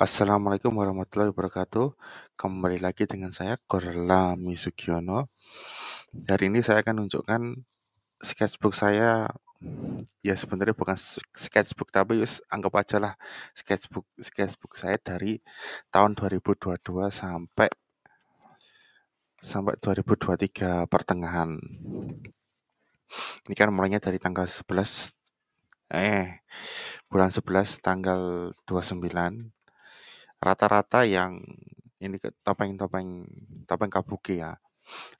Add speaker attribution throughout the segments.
Speaker 1: Assalamualaikum warahmatullahi wabarakatuh. Kembali lagi dengan saya Korlami Sugiono. Hari ini saya akan tunjukkan sketchbook saya. Ya sebenarnya bukan sketchbook tapi yus, anggap aja lah sketchbook sketchbook saya dari tahun 2022 sampai sampai 2023 pertengahan. Ini kan mulainya dari tanggal 11 eh bulan 11 tanggal 29 rata-rata yang ini topeng-topeng topeng kabuki ya.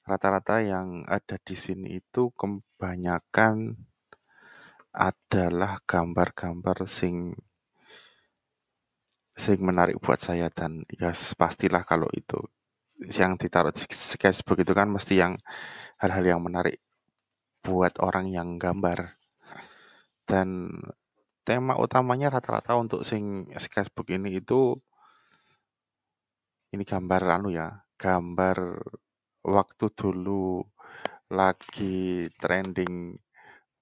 Speaker 1: Rata-rata yang ada di sini itu kebanyakan adalah gambar-gambar sing sing menarik buat saya dan ya pastilah kalau itu yang ditaruh di sketchbook begitu kan mesti yang hal-hal yang menarik buat orang yang gambar dan tema utamanya rata-rata untuk sing sketchbook ini itu ini gambar anu ya, gambar waktu dulu lagi trending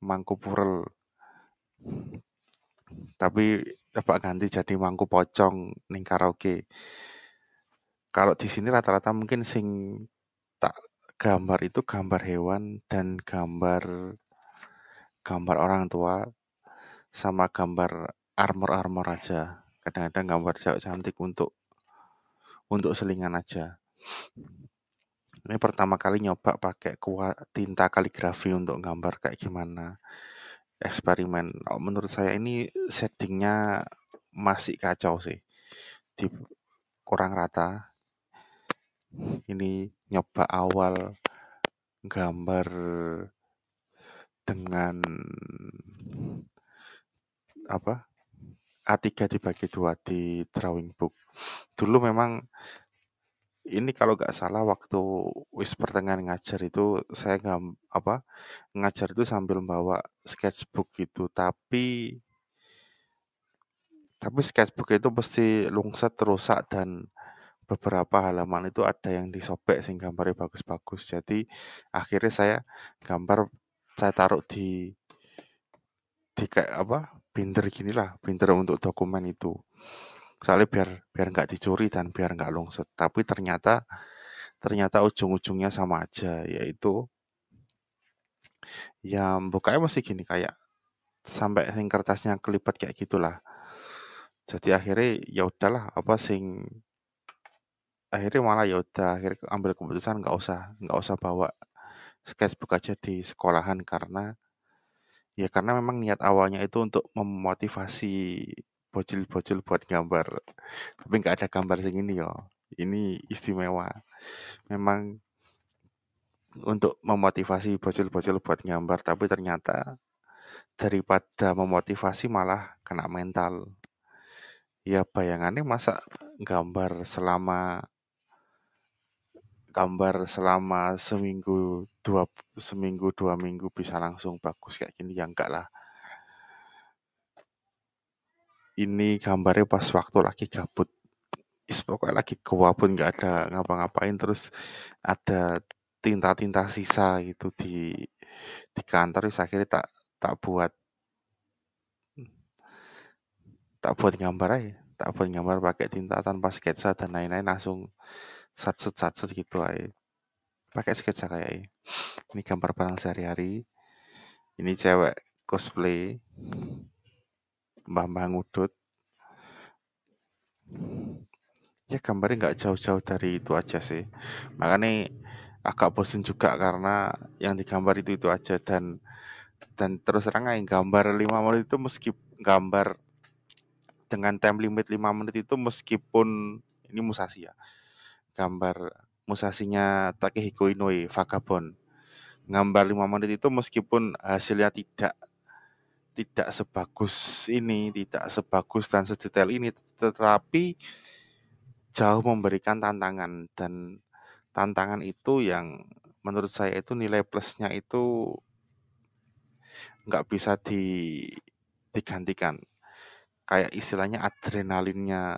Speaker 1: mangku purel Tapi coba ganti jadi mangku pocong ning karaoke. Kalau di sini rata-rata mungkin sing tak gambar itu gambar hewan dan gambar gambar orang tua sama gambar armor-armor aja. Kadang-kadang gambar cewek cantik untuk untuk selingan aja. Ini pertama kali nyoba pakai kuat tinta kaligrafi untuk gambar kayak gimana. Eksperimen. Oh, menurut saya ini settingnya masih kacau sih. Di, kurang rata. Ini nyoba awal gambar dengan apa A3 dibagi dua di drawing book Dulu memang ini kalau nggak salah waktu wis pertengahan ngajar itu saya nggak apa, ngajar itu sambil bawa sketchbook gitu, tapi tapi sketchbook itu pasti lungset, rusak dan beberapa halaman itu ada yang disobek sehingga gambarnya bagus-bagus. Jadi akhirnya saya gambar saya taruh di di kayak apa binder gini lah binder untuk dokumen itu soalnya biar biar nggak dicuri dan biar nggak longset tapi ternyata ternyata ujung-ujungnya sama aja yaitu ya bukanya masih gini kayak sampai sing kertasnya kelipat kayak gitulah jadi akhirnya ya udahlah apa sing akhirnya malah ya udah akhirnya ambil keputusan nggak usah nggak usah bawa sketchbook aja di sekolahan karena ya karena memang niat awalnya itu untuk memotivasi bocil-bocil buat gambar tapi nggak ada gambar sing ini yo ini istimewa memang untuk memotivasi bocil-bocil buat gambar tapi ternyata daripada memotivasi malah kena mental ya bayangannya masa gambar selama gambar selama seminggu dua seminggu dua minggu bisa langsung bagus kayak gini ya enggak lah ini gambarnya pas waktu lagi gabut is pokoknya lagi gua pun nggak ada ngapa-ngapain terus ada tinta-tinta sisa gitu di di kantor terus akhirnya tak tak buat tak buat gambar aja tak buat gambar pakai tinta tanpa sketsa dan lain-lain langsung satset satset gitu aja pakai sketsa kayak ini, ini gambar barang sehari-hari ini cewek cosplay mbah-mbah ngudut. Ya gambarnya nggak jauh-jauh dari itu aja sih. Makanya agak bosen juga karena yang digambar itu itu aja dan dan terus terang yang gambar 5 menit itu meski gambar dengan time limit 5 menit itu meskipun ini musasi ya. Gambar musasinya Takehiko Inoue Vagabond. Gambar 5 menit itu meskipun hasilnya tidak tidak sebagus ini, tidak sebagus dan sedetail ini, tetapi jauh memberikan tantangan dan tantangan itu yang menurut saya itu nilai plusnya itu nggak bisa di, digantikan kayak istilahnya adrenalinnya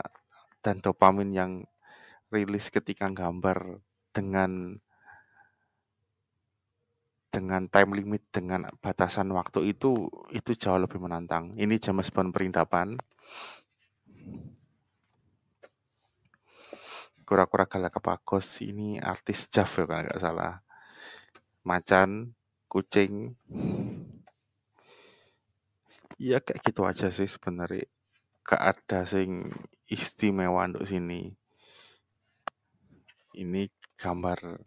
Speaker 1: dan dopamin yang rilis ketika gambar dengan dengan time limit, dengan batasan waktu itu itu jauh lebih menantang. Ini James Bond perindapan. Kura-kura galak Galapagos ini artis Jav ya kalau nggak salah. Macan, kucing. Ya kayak gitu aja sih sebenarnya. Gak ada sing istimewa untuk sini. Ini gambar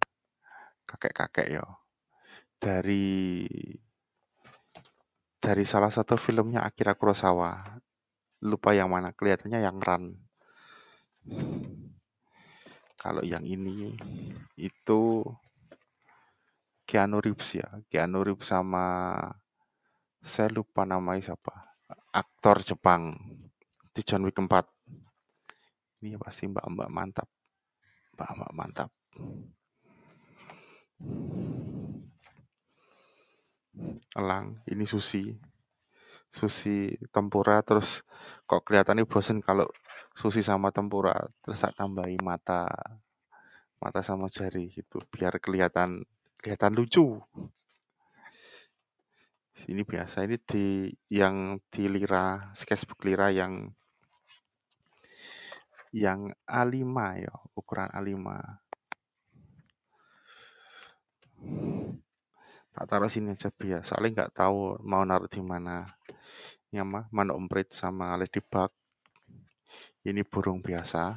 Speaker 1: kakek-kakek yo dari dari salah satu filmnya Akira Kurosawa. Lupa yang mana, kelihatannya yang Run. Kalau yang ini itu Keanu Reeves ya. Keanu Reeves sama saya lupa namanya siapa. Aktor Jepang di John Wick 4. Ini pasti mbak-mbak mantap. Mbak-mbak mantap elang, ini sushi. Sushi tempura terus kok kelihatannya bosen kalau sushi sama tempura terus tak tambahi mata mata sama jari gitu biar kelihatan kelihatan lucu. sini biasa ini di yang di lira sketchbook lira yang yang A5 ya, ukuran A5 tak taruh sini aja biar soalnya nggak tahu mau naruh di mana nyama mah mana ompret sama ladybug ini burung biasa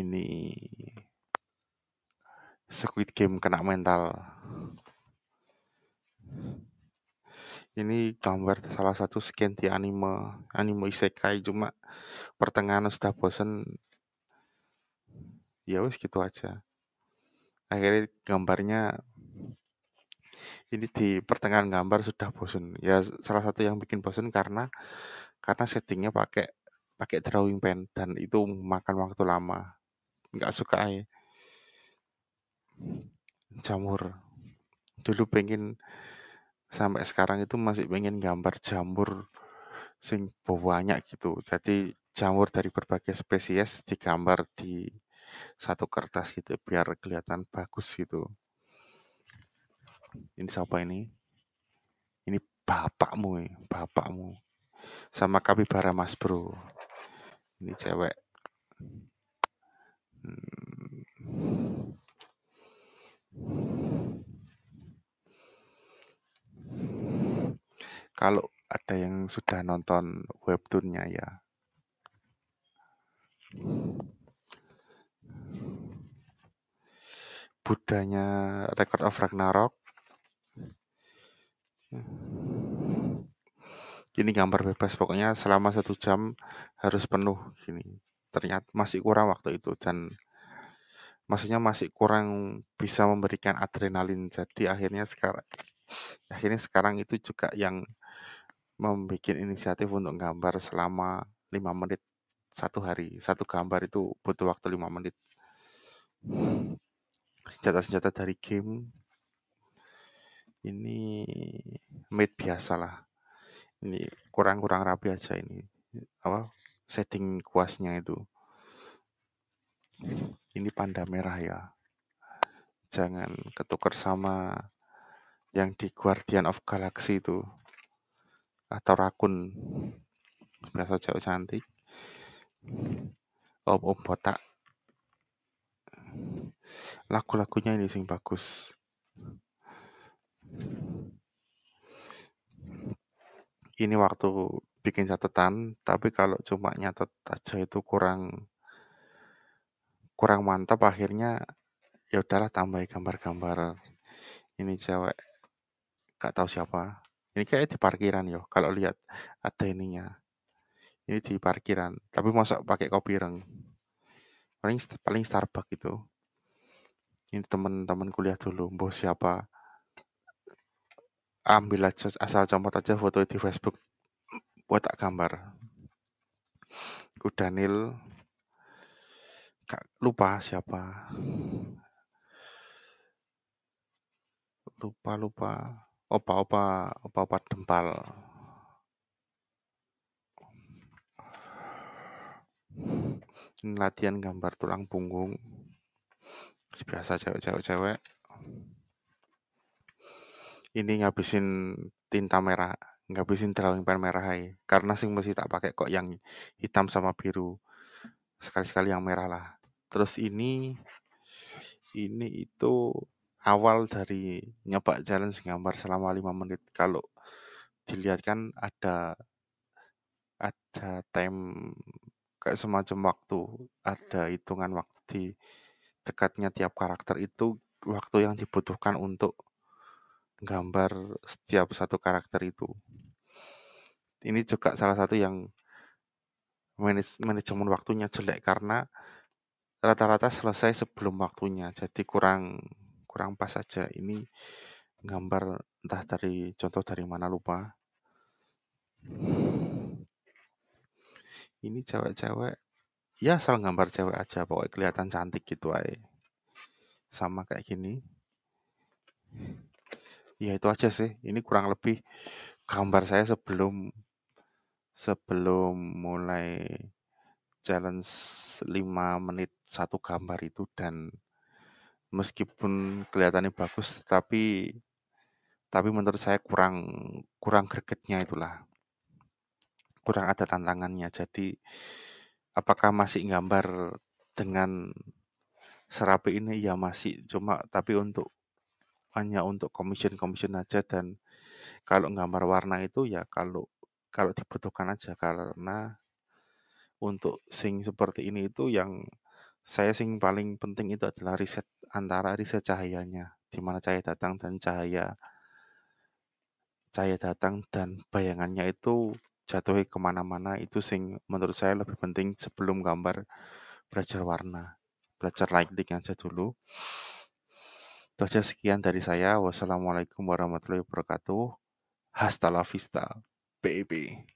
Speaker 1: ini Squid Game kena mental ini gambar salah satu skin di anime anime isekai cuma pertengahan sudah bosen ya wes gitu aja akhirnya gambarnya ini di pertengahan gambar sudah bosan ya salah satu yang bikin bosan karena karena settingnya pakai pakai drawing pen dan itu makan waktu lama nggak suka ya jamur dulu pengen sampai sekarang itu masih pengen gambar jamur sing banyak gitu jadi jamur dari berbagai spesies digambar di satu kertas gitu ya, biar kelihatan bagus gitu. Ini siapa ini? Ini bapakmu, bapakmu. Sama kapibara Mas Bro. Ini cewek. Kalau ada yang sudah nonton webtoonnya ya. Budanya Record of Ragnarok. Ini gambar bebas, pokoknya selama satu jam harus penuh. Gini, ternyata masih kurang waktu itu dan maksudnya masih kurang bisa memberikan adrenalin. Jadi akhirnya sekarang akhirnya sekarang itu juga yang membuat inisiatif untuk gambar selama lima menit satu hari. Satu gambar itu butuh waktu lima menit senjata-senjata dari game ini made biasa lah ini kurang-kurang rapi aja ini apa setting kuasnya itu ini panda merah ya jangan ketukar sama yang di Guardian of Galaxy itu atau rakun berasa jauh cantik om om botak laku-lakunya ini sing bagus ini waktu bikin catatan tapi kalau cuma nyatet aja itu kurang kurang mantap akhirnya ya udahlah tambahi gambar-gambar ini cewek gak tahu siapa ini kayak di parkiran yo ya, kalau lihat ada ininya ini di parkiran tapi masuk pakai kopi reng paling paling Starbucks gitu ini teman-teman kuliah dulu mbok siapa ambil aja asal comot aja foto di Facebook buat tak gambar ku kak lupa siapa lupa lupa opa opa opa opa dempal bikin latihan gambar tulang punggung biasa cewek-cewek ini ngabisin tinta merah ngabisin drawing pen merah hai. karena sing mesti tak pakai kok yang hitam sama biru sekali-sekali yang merah lah terus ini ini itu awal dari nyoba challenge gambar selama 5 menit kalau dilihat kan ada ada time kayak semacam waktu ada hitungan waktu di dekatnya tiap karakter itu waktu yang dibutuhkan untuk gambar setiap satu karakter itu ini juga salah satu yang manajemen waktunya jelek karena rata-rata selesai sebelum waktunya jadi kurang kurang pas saja ini gambar entah dari contoh dari mana lupa ini cewek-cewek ya asal gambar cewek aja pokoknya kelihatan cantik gitu aja sama kayak gini ya itu aja sih ini kurang lebih gambar saya sebelum sebelum mulai challenge 5 menit satu gambar itu dan meskipun kelihatannya bagus tapi tapi menurut saya kurang kurang gregetnya itulah kurang ada tantangannya. Jadi apakah masih gambar dengan serapi ini ya masih cuma tapi untuk hanya untuk commission commission aja dan kalau gambar warna itu ya kalau kalau dibutuhkan aja karena untuk sing seperti ini itu yang saya sing paling penting itu adalah riset antara riset cahayanya di mana cahaya datang dan cahaya cahaya datang dan bayangannya itu jatuh kemana-mana itu sing menurut saya lebih penting sebelum gambar belajar warna. Belajar lighting aja dulu. Itu aja sekian dari saya. Wassalamualaikum warahmatullahi wabarakatuh. Hasta la vista, baby.